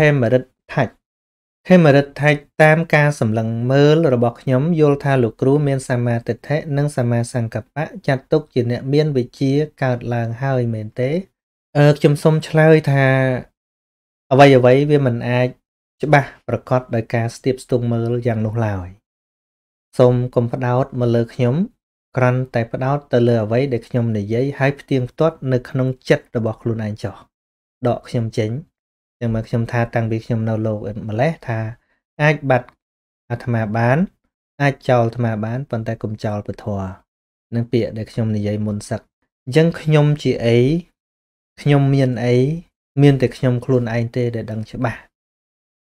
Hemrit Thach Hemrit Thach តាមការសម្លឹងមើល របស់ខ្ញុំយល់ថាលោកគ្រូមានសមាទិដ្ឋិនិងសមាសង្កបៈចាត់ទុកជាអ្នកមានវិជ្ជាកើតឡើងហើយមែនទេអឺខ្ញុំសូមឆ្លើយថា អ្វីអ្វីវាមិនអាច ច្បាស់ប្រកបដោយការស្ទាបស្ទង់មើលយ៉ាងនោះឡើយសូមកុំផ្ដោតមកលើ ខ្ញុំគ្រាន់តែផ្ដោតទៅលើអ្វីដែលខ្ញុំនិយាយហើយផ្ទៀងផ្ទាត់នៅក្នុងចិត្តរបស់ខ្លួនឯងចុះដកខ្ញុំចេញចឹងមកខ្ញុំថាតាំងពីខ្ញុំនៅលោកអ៊ិតម្លេះថាអាចបាត់អាត្មាបានអាចចោលអាត្មាបានប៉ុន្តែកុំចោលពធនឹងពាក្យដែលខ្ញុំ និយាយមុនសឹកអញ្ចឹងខ្ញុំជាអីខ្ញុំមានអីមានតែខ្ញុំខ្លួនឯងទេដែលដឹងច្បាស់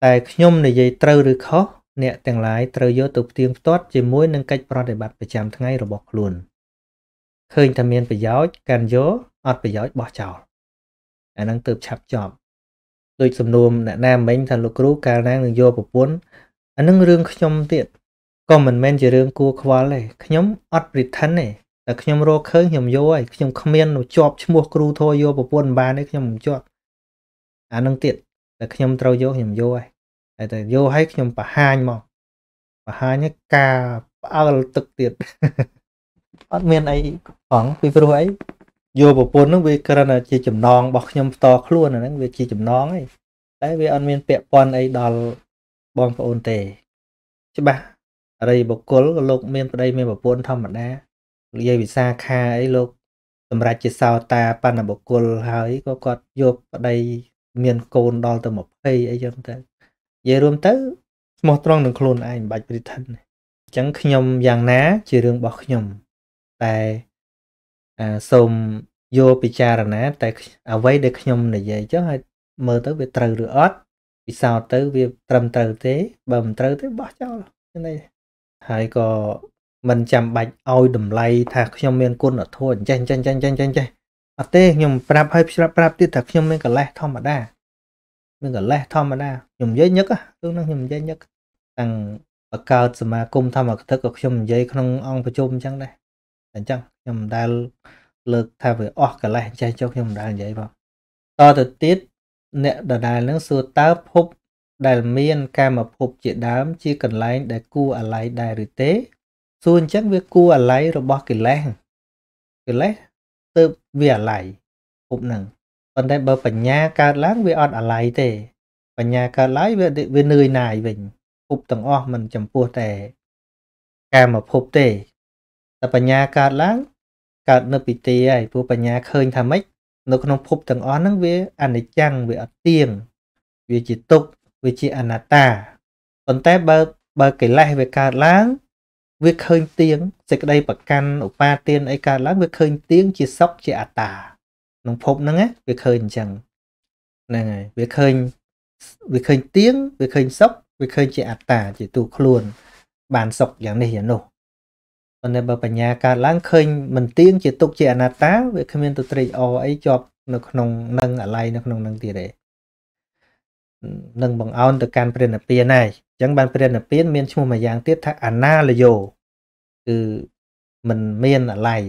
តែខ្ញុំនិយាយត្រូវឬខុសអ្នកទាំងឡាយត្រូវយកទៅផ្ទៀងផ្ទាត់ជាមួយនឹងកិច្ចប្រតិបត្តិប្រចាំថ្ងៃរបស់ខ្លួនឃើញថាមានប្រយោជន៍កាន់យកអត់ប្រយោជន៍បោះចោលអានឹងទើបឆាប់ចប់ដូចសំណួរអ្នកណាមិញថាលោកគ្រូកាលណានឹងយកប្រពន្ធអានឹងរឿងខ្ញុំទៀតក៏មិនមែនជារឿងគួរខ្វល់ទេខ្ញុំអត់ pretend ទេតែខ្ញុំរកឃើញខ្ញុំយកហើយខ្ញុំគ្មានជាប់ឈ្មោះគ្រូធរយកប្រពន្ធបានទេខ្ញុំមិនជាប់អានឹងទៀតតែខ្ញុំត្រូវយកខ្ញុំយកហើយតែតែយកហើយខ្ញុំបរហាញមកបរហាញការផ្អើលទឹកទៀតអត់មានអីផងពីព្រោះអីយកប្រពន្ធហ្នឹងវាគ្រាន់តែជាចំណងរបស់ខ្ញុំផ្ទាល់ខ្លួនអាហ្នឹងវាជាចំណងឯងតែវាអត់មានពាក់ព័ន្ធអីដល់បងប្អូនទេ ច្បាស់អរិយបុគ្គលក៏លោកមានប្តីមានប្រពន្ធធម្មតានិយាយវិសាខាអីលោកសម្រាប់ជាសោតាបណ្ណបុគ្គលហើយក៏គាត់យកប្តីមានកូនដល់ទៅ20អីចឹងទៅនិយាយរួមទៅស្មោះត្រង់នឹងខ្លួនឯងមិនបាច់ព្រិតថិនអញ្ចឹងខ្ញុំយ៉ាងណា ជារឿងរបស់ខ្ញុំតែសូមយកពិចារណាតែអ្វីដែលខ្ញុំនិយាយចុះហើយ មើលទៅវាត្រូវឬអត់ពិសោធន៍ទៅវាត្រឹមត្រូវទេបើមិនត្រូវទេបោះចោលនេះហើយក៏មិនចាំបាច់ឲ្យតម្លៃថាខ្ញុំមានគុណធម៌ចេះចេះចេះចេះចេះចេះអត់ទេខ្ញុំប្រាប់ឲ្យប្រាប់ប្រាប់ទៀតថាខ្ញុំមានកលេសធម្មតាមានកលេសធម្មតាខ្ញុំនិយាយញឹកហ្នឹងខ្ញុំនិយាយញឹកទាំងបង្កើតសមាគមធម្មគតិក៏ខ្ញុំនិយាយក្នុងអង្គប្រជុំអញ្ចឹងដែរអញ្ចឹងខ្ញុំមិនដែលលើកថាវាអស់កលេសចេះចុះខ្ញុំមិនដែលនិយាយបងតទៅទៀតអ្នកដដែលនឹងសួរតើភពដែលមានកាមភពជាដើម ជាកន្លែង ដែលគួរអាល័យដែរឬទេ សួរអញ្ចឹងវាគួរអាល័យរបស់កិលេសកិលេសទៅវាអាល័យភពហ្នឹងប៉ុន្តែបើបញ្ញាកើតឡើងវាអត់អាល័យទេបញ្ញាកើតឡើងវាវានឿយណាយវិញ ភពទាំងអស់មិនចំពោះតែកាមភពទេតែបញ្ញាកើតឡើង កើតនៅពីទីហើយព្រោះបញ្ញាឃើញថាម៉េចនៅក្នុងភពទាំងអស់ហ្នឹងវាអនិច្ចំវាអត់ទៀងវាជាទុក្ខវាជាអនត្តាប៉ុន្តែបើបើកិលេសវាកើតឡើង វាឃើញទៀងសេចក្តីប្រកាន់ឧបាទានអីកើតឡើងវាឃើញទៀងជាសុខជាអត្តាក្នុងភពហ្នឹងណាវាឃើញអញ្ចឹងហ្នឹងហើយវាឃើញវាឃើញទៀងវាឃើញសុខវាឃើញ ជាអត្តា ជាទូខ្លួនបាន សុខយ៉ាងនេះយ៉ាងនោះប៉ុន្តែបើបញ្ញាកើតឡើងឃើញមិនទៀងជាទុកជាអនត្តាវាគ្មានទត្រេកអអីជាប់នៅក្នុងនឹងអាល័យនៅក្នុងនឹងទៀតទេនឹងបង្អោនទៅកាន់ព្រះនិព្វានហើយអញ្ចឹងបាន ព្រះនិព្វានមានឈ្មោះមួយយ៉ាងទៀតថាអណាលយោគឺមិនមានអាល័យ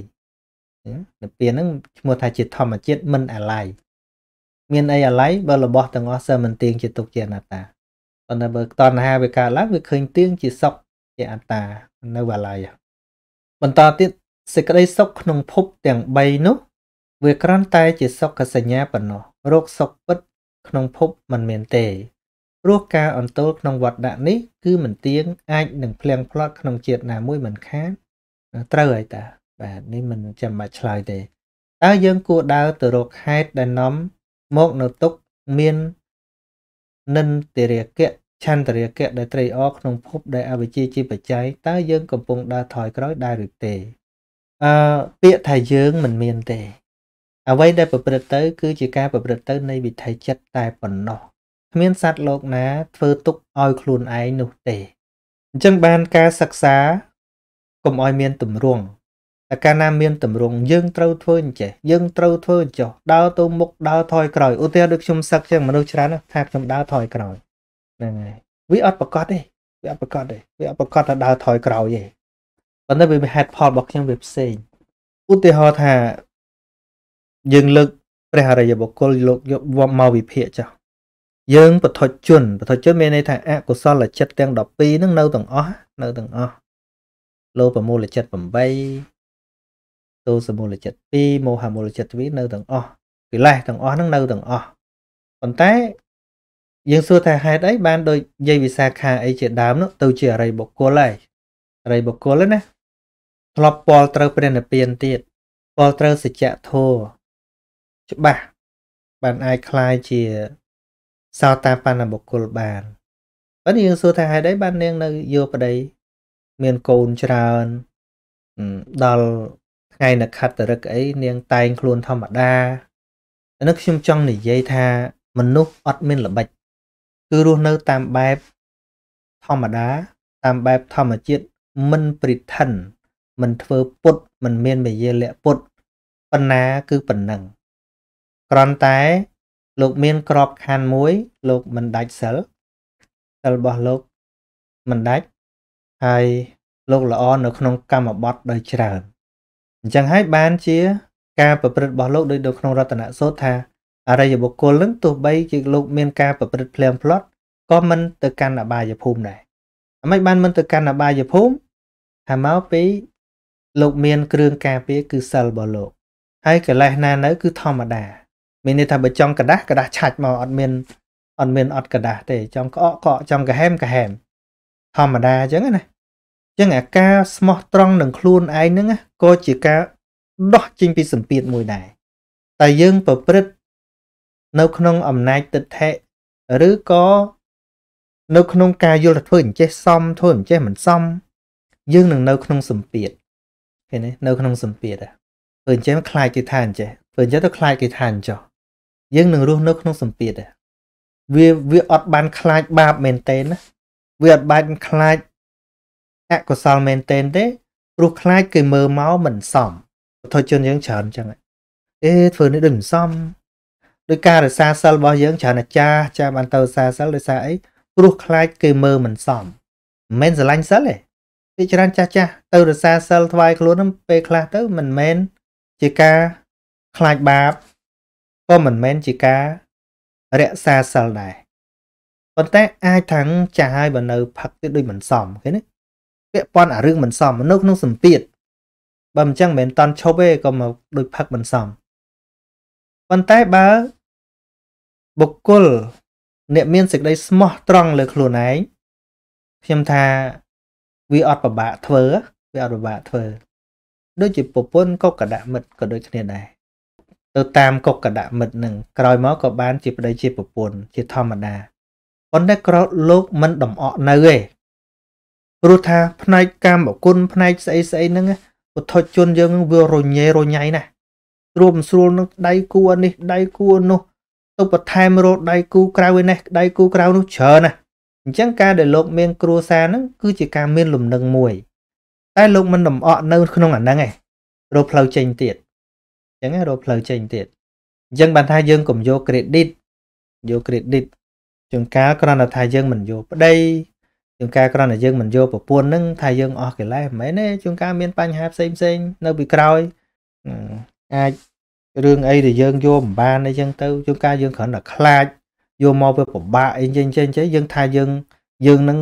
និព្វានហ្នឹងឈ្មោះថាជាធម្មជាតិមិនអាល័យមានអីអាល័យបើរបស់ទាំងអស់សើមិនទៀងជាទុកជាអនត្តាប៉ុន្តែបើតណ្ហាវាកើតឡើងវាឃើញទៀងជាសុខជាអត្តា នៅអាល័យហ្នឹងបន្តទៀតសេចក្តីសុខក្នុងភពទាំង3នោះវាគ្រាន់តែ ជាសុខសញ្ញាប៉ុណ្ណោះរោគសុខពិត ក្នុងភពមិនមានទេព្រោះការអន្ទល់ក្នុងវត្តដាក់នេះគឺមិនទៀងអាចនឹងភ្លៀងផ្លាត់ក្នុងជាតិណាមួយមិនខានត្រូវហើយតាបាទនេះមិនចាំបាច់ឆ្លើយទេតើយើងគួរដើរទៅរកហេតុដែលនាំមកនៅទុកមាននិន្ទរាគៈឆន្ទរាគៈដែលត្រេកអរក្នុងភពដែលអវិជ្ជាជាបច្ច័យតើយើងកំពុងដើរថយក្រោយដែរឬទេអឺពាក្យថាយើងមិនមានទេអ្វីដែលប្រព្រឹត្តទៅ គឺជាការ ប្រព្រឹត្តទៅនៃវិថីចិត្តតែប៉ុណ្ណោះគ្មានសត្វលោកណាធ្វើទុកឲ្យខ្លួនឯងនោះទេអញ្ចឹងបានការសិក្សាកុំឲ្យមានទម្រង់តែកាលណាមានទម្រង់យើងត្រូវធ្វើអញ្ចេះយើងត្រូវធ្វើអញ្ចោះដើរទៅមុខដើរថយក្រោយឧទាហរណ៍ដូចខ្ញុំសឹកចឹងមនុស្សច្រើនថាខ្ញុំដើរថយក្រោយហ្នឹងហើយវាអត់ប្រកាសទេវាអត់ប្រកាសទេវាអត់ប្រកាសថាដើរថយក្រោយទេប៉ុន្តែវាមានហេតុផលរបស់ខ្ញុំវាផ្សេងឧទាហរណ៍ថាយើងលើកព្រះអរិយបុគ្គលលោកយកមកវិភាគចោះយើងបធុជនបធុជនមានន័យថា អកុសលចិត្តទាំង12ហ្នឹងនៅទាំងអស់នៅទាំងអស់លោភមូលចិត្ត8ទោសមូលចិត្ត2មោហមូលចិត្ត2នៅទាំងអស់កិលេសទាំងអស់ហ្នឹងនៅទាំងអស់ប៉ុន្តែយើងសួរថាហេតុអីបានដូចយាយវិសាខាអីជាដើមនោះទៅ ជាអរិយបុគ្គលហើយអរិយបុគ្គលណាធ្លាប់ពលត្រូវព្រះនិព្វានទៀតពលត្រូវសច្ចធម៌ច្បាស់បានអាចคลายជាសោតាបណ្ណបុគ្គលបានបើយើងសួរថាហេតុអីបាននាង នៅយកប្តី មានកូនច្រើនដល់ថ្ងៃនខត្តរិកអីនាង តែង ខ្លួនធម្មតាអានេះខ្ញុំចង់និយាយថាមនុស្សអត់មានល្បិចគឺរស់នៅតាមបែបធម្មតា តាមបែបធម្មជាតិមិនព្រិថិនមិនធ្វើពុតមិនមានមយាលៈពុតប៉ុណ្ណាគឺប៉ុណ្ណឹងគ្រាន់តែលោកមានក្របខណ្ឌមួយ លោកមិនដាច់សិលសិលរបស់លោកមិនដាច់ហើយលោកល្អនៅ ក្នុង កម្មបត្តិដោយច្រើនអញ្ចឹងហើយបានជា ការប្រព្រឹត្តរបស់លោកដូចនៅក្នុងរតនសូត្រថាអរិយបុគ្គលនឹងទោះបីជាលោកមានការប្រព្រឹត្តភ្លាមផ្លត់ក៏មិនទៅកាន់អបាយភូមិដែរអ្ហ្មិចបានមិនទៅកាន់អបាយភូមិថាមកពី លោកមានគ្រឿងការពារគឺសិលរបស់លោកហើយកលេសណានៅគឺធម្មតាមានន័យថាបើចង់กระដាស់กระដាស់ឆាច់មកអត់មានអត់មានអត់กระដាស់ទេចង់ក្អកក្អកចង់កាហែមកាហែមធម្មតាអញ្ចឹងណាអញ្ចឹងអាការស្មោះត្រង់នឹងខ្លួនឯងហ្នឹងក៏ជាការដោះចេញពីសម្ពាធមួយដែរតែយើងប្រព្រឹត្តនៅ ក្នុងអំណាចទិដ្ឋិឬក៏នៅក្នុងការយល់ថាធ្វើអញ្ចេះសមធ្វើអញ្ចេះមិនសមយើងនឹងនៅ ក្នុងសម្ពាធឃើញទេនៅ ក្នុងសម្ពាធធ្វើអញ្ចេះខ្លាចគេថាអញ្ចេះធ្វើអញ្ចេះទៅខ្លាចគេថាអញ្ចោះយើងនឹងរស់នៅក្នុងសម្ពាធវាវាអត់បានខ្លាចបាបមែនទេណាវាអត់បានខ្លាចអកុសលមែនទេទេព្រោះខ្លាចគេមើលមកមិនសមធជនយើងច្រើនអញ្ចឹងឯងធ្វើនេះដូចមិនសមដោយការរសាសិលរបស់យើងច្រើនអាចារ្យចាំបានទៅរសាសិលដោយសារអីព្រោះខ្លាចគេមើលមិនសមមិនមែនស្រឡាញ់សិលទេពីច្រើនចាស់ចាស់ទៅរសាសិលថ្វាយខ្លួនហ្នឹងពេលខ្លះទៅមិនមែនជាការខ្លាចបាបក៏មិនមែនជាការរក្សាសិលដែរប៉ុន្តែអាចថាងចាស់ហើយបើនៅផឹកទៀតដូចមិនសមឃើញទេពាក់ព័ន្ធអារឿងមិនសមមនុស្សក្នុងសម្ពាធបើមិនចឹងមិនមែនតន់ឈប់ទេក៏មកដូចផឹកមិនសមប៉ុន្តែបើបុគ្គលអ្នកមានសេចក្តីស្មោះត្រង់លើខ្លួនឯងខ្ញុំថាវាអត់ពិបាកធ្វើវាអត់ពិបាកធ្វើ ដូចជាប្រពន្ធកុកកដាក់មិត្តក៏ដូចគ្នាដែរទៅតាមកុកកដាក់មិត្តនឹងក្រោយមកក៏បានជាប្តីជាប្រពន្ធជាធម្មតាប៉ុន្តែក្រោតលោកមិនដំអកនៅទេព្រោះថាផ្នែកកម្មគុណផ្នែកស្អីស្អីហ្នឹងពុទ្ធជនយើងវារញ៉េរញ៉ៃណាស់ទ្រាំស្រួលនឹងដៃគួរនេះដៃគួរនោះទុបថែមរោដៃគូក្រៅឯនេះដៃគូក្រៅនោះច្រើនណាស់អញ្ចឹងការដែលលោកមាន គ្រួសារហ្នឹងគឺជាការមាន លំនឹងមួយតែលោកមិនដំអកនៅ ក្នុងអាហ្នឹងឯងរកផ្លូវចេញទៀតអញ្ចឹងរកផ្លូវចេញទៀតអញ្ចឹងបានថាយើងកុំយក credit យក credit ជួនកាលគ្រាន់តែថាយើងមិនយកប្តីជួនកាលគ្រាន់តែយើងមិនយកប្រពន្ធហ្នឹងថាយើងអស់កិលេសមិនមែនទេជួនកាលមានបញ្ហាផ្សេងផ្សេងនៅពីក្រោយអាចរឿងអីដែលយើងយកមិនបានអីចឹងទៅជួនកាលយើងគ្រាន់តែខ្លាចយកមកវាពិបាកអីចឹងចឹងចឹងយើង ថាយើងយើងនឹង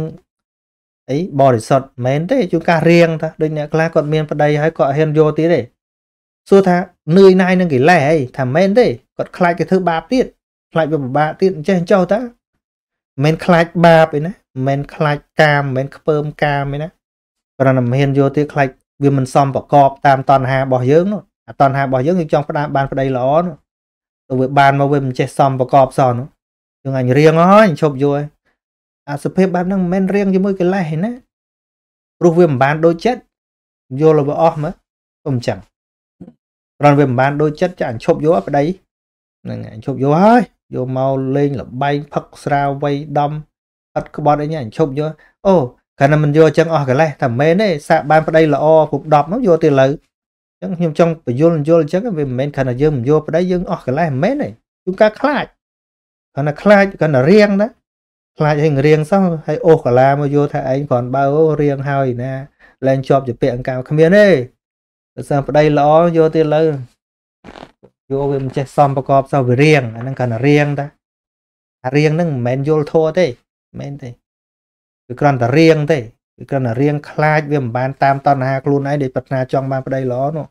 អីបរិសុទ្ធមែនទេជួនកាលរៀងថាដូចអ្នកខ្លះគាត់មានប្តីហើយគាត់ហ៊ានយកទៀតទេ សួរថានឿយណាយនឹងកិលេសអីថាមែនទេគាត់ខ្លាចគេធ្វើបាបទៀតខ្លាចវាពិបាកទៀតអញ្ចេះចោះតាមិនខ្លាចបាបអីណាមិនខ្លាចកាមមិនខ្ពើមកាមអីណាព្រោះតែមិនហ៊ានយកទៀតខ្លាចវាមិនសមប្រកបតាមតណ្ហារបស់យើងនោះអាតណ្ហារបស់យើងយើងចង់ផ្ដាំបានប្តីល្អទៅវាបានមកវាមិនចេះសមប្រកបសោះនោះយើងអញរៀងអើយឈប់យល់អាសភាពបែបហ្នឹងមិនមែនរៀងជាមួយកិលេសទេណាព្រោះវាមិនបានដូចចិត្តយល់ទៅអស់មើលខ្ញុំចឹងព្រោះវាមិនបាន ដូចចិត្តចាអញឈប់យល់ប្តីហ្នឹងអញឈប់យល់ហើយយកមកលេង លបែងផឹកស្រាវៃដំអត់ក្បត់អីអញឈប់យល់អូគ្រាន់តែមិនយកចឹងអស់កិលេសតែមិនមែនទេសាកបានប្តីល្អគ្រប់10នោះយកទៅលើអញ្ចឹងខ្ញុំចង់បញ្យល់យល់អញ្ចឹងវាមិនមែនគ្រាន់តែយើងមិនយល់ប្តីយើងអស់កលេសមិនមែនទេជួនកាលខ្លាចគ្រាន់តែខ្លាចគ្រាន់តែរៀងណាខ្លាចឲ្យរៀងសោះហើយអូសកាឡាមកយល់ថាឯងគ្រាន់បើអូរៀងហើយណាលែងជាប់ជាពាក់អង្កាគ្មានទេបើសិនប្តីល្អយកទៀតលើយកវាមិនចេះសំប្រកបសោះវារៀងអាហ្នឹងគ្រាន់តែរៀងតាអារៀងហ្នឹងមិនមែនយល់ធัวទេមិនមែនទេគឺគ្រាន់តែរៀងទេគឺគ្រាន់តែរៀងខ្លាចវាមិនបានតាមតណ្ហាខ្លួនឯងដែលប្រាថ្នាចង់បានប្តីល្អនោះ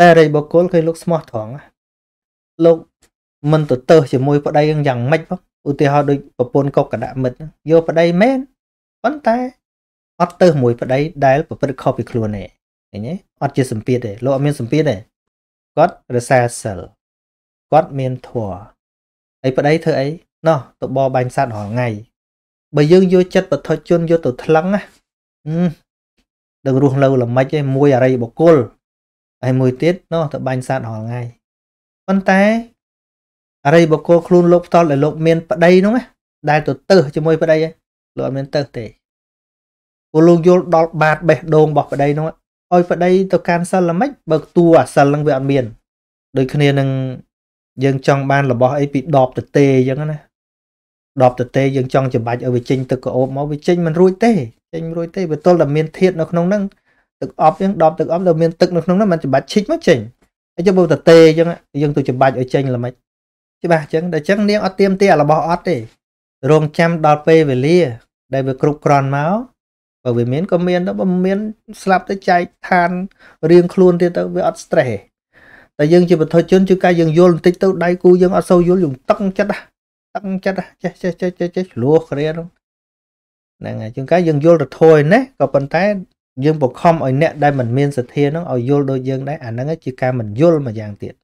តែរិយបុគ្គលគឺលោកស្មោះត្រង់លោកមិនទៅទៅជាមួយប្តីយ៉ាងម៉េចបងឧទាហរណ៍ដូចប្រពន្ធកុកកដាក់មិត្តយកប្តីមែនប៉ុន្តែអត់ទៅ មួយប្តី ដែលប្រព្រឹត្តខុសពីខ្លួនឯងឃើញទេអត់ជាសម្ពាធទេលោកអត់មានសម្ពាធទេគាត់រសាសិលគាត់មានធัวហើយប្តីធ្វើអីណោះទៅបរបាញ់សត្វរាល់ថ្ងៃបើយើងយកចិត្តបទជនយកទៅថ្លឹងណាដឹងរស់លើល្មិចឯងមួយអរិយបុគ្គលហើយមួយទៀតនោះទៅបាញ់សត្វរាល់ថ្ងៃប៉ុន្តែអរិយបុគ្គលខ្លួនលោកផ្ទាល់ដែលលោកមានប្តីនោះណាដែលទៅទៅជាមួយប្តីឯងលោកអត់មានទៅទេព្រោះលោកយល់ដល់បាតបេះដូងរបស់ប្តី នោះឲ្យប្តីទៅកាន់សិលល្មិចបើតួអាសិលនឹងវាអត់មានដូចគ្នានឹងយើងចង់បានរបស់អីពីដបតទេអញ្ចឹងណាដបតទេយើងចង់ចំបាច់ឲ្យវាចេញទឹកកោបមកវាចេញមិនរួចទេចេញរួចទេវាទល់តែមានធាតនៅក្នុងហ្នឹងទឹកអប់ហ្នឹងដបទឹកអប់ទៅមានទឹកនៅក្នុងហ្នឹងมันច្បាច់ឈិចមកចេញអញ្ចឹងបើតទេអញ្ចឹងយើងទៅច្បាច់ឲ្យចេញល្មិចច្បាស់អញ្ចឹងតែអញ្ចឹងនាងអត់ទៀមទារបស់អត់ទេរងចាំដល់ពេលវេលា ដែលវាគ្រប់គ្រាន់មកបើវាមានក៏មានទៅបើមានស្លាប់ទៅចែកឋានរៀងខ្លួនទៀតទៅវាអត់ stress តែយើងជាបុថុជនជួនកាលយើងយល់បន្តិចទៅដៃគូយើងអត់សូវយល់យើងតឹងចិត្តតឹងចិត្តចេះចេះចេះចេះឆ្លោះគ្នានោះហ្នឹងហើយជួនកាលយើងយល់ទៅធួយណាក៏ប៉ុន្តែយើងបង្ខំឲ្យអ្នកដែលមិនមានសទ្ធាហ្នឹងឲ្យយល់ដូចយើងដែរអាហ្នឹងជាការមិនយល់មួយយ៉ាងទៀត